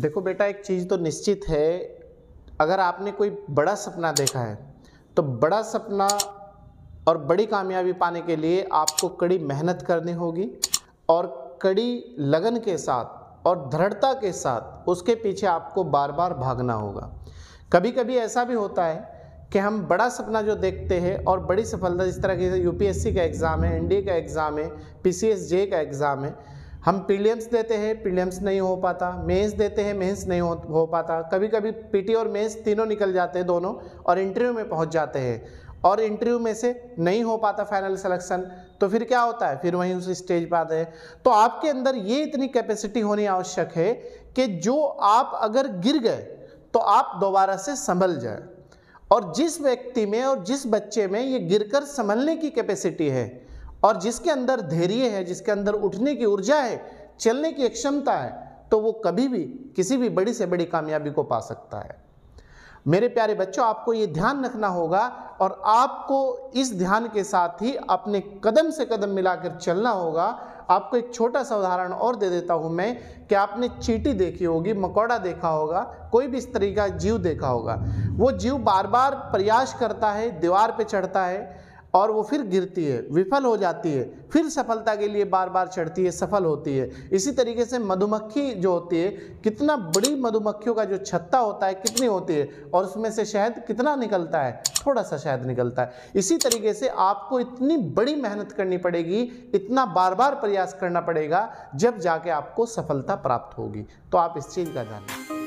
देखो बेटा एक चीज़ तो निश्चित है अगर आपने कोई बड़ा सपना देखा है तो बड़ा सपना और बड़ी कामयाबी पाने के लिए आपको कड़ी मेहनत करनी होगी और कड़ी लगन के साथ और दृढ़ता के साथ उसके पीछे आपको बार बार भागना होगा कभी कभी ऐसा भी होता है कि हम बड़ा सपना जो देखते हैं और बड़ी सफलता जिस तरह की यूपीएससी का एग्ज़ाम है एनडीए का एग्ज़ाम है पीसीएस जे का एग्ज़ाम है हम प्रीलियम्स देते हैं प्रीलियम्स नहीं हो पाता मेंस देते हैं मेंस नहीं हो, हो पाता कभी कभी पीटी और मेंस तीनों निकल जाते हैं दोनों और इंटरव्यू में पहुंच जाते हैं और इंटरव्यू में से नहीं हो पाता फाइनल सिलेक्शन तो फिर क्या होता है फिर वहीं उस स्टेज पर आते हैं तो आपके अंदर ये इतनी कैपेसिटी होनी आवश्यक है कि जो आप अगर गिर गए तो आप दोबारा से संभल जाए और जिस व्यक्ति में और जिस बच्चे में ये गिरकर संभलने की कैपेसिटी है और जिसके अंदर धैर्य है जिसके अंदर उठने की ऊर्जा है चलने की क्षमता है तो वो कभी भी किसी भी बड़ी से बड़ी कामयाबी को पा सकता है मेरे प्यारे बच्चों आपको ये ध्यान रखना होगा और आपको इस ध्यान के साथ ही अपने कदम से कदम मिलाकर चलना होगा आपको एक छोटा सा उदाहरण और दे देता हूँ मैं कि आपने चीटी देखी होगी मकौड़ा देखा होगा कोई भी इस तरीका जीव देखा होगा वो जीव बार बार प्रयास करता है दीवार पे चढ़ता है और वो फिर गिरती है विफल हो जाती है फिर सफलता के लिए बार बार चढ़ती है सफल होती है इसी तरीके से मधुमक्खी जो होती है कितना बड़ी मधुमक्खियों का जो छत्ता होता है कितनी होती है और उसमें से शहद कितना निकलता है थोड़ा सा शहद निकलता है इसी तरीके से आपको इतनी बड़ी मेहनत करनी पड़ेगी इतना बार बार प्रयास करना पड़ेगा जब जाके आपको सफलता प्राप्त होगी तो आप इस चीज़ का ध्यान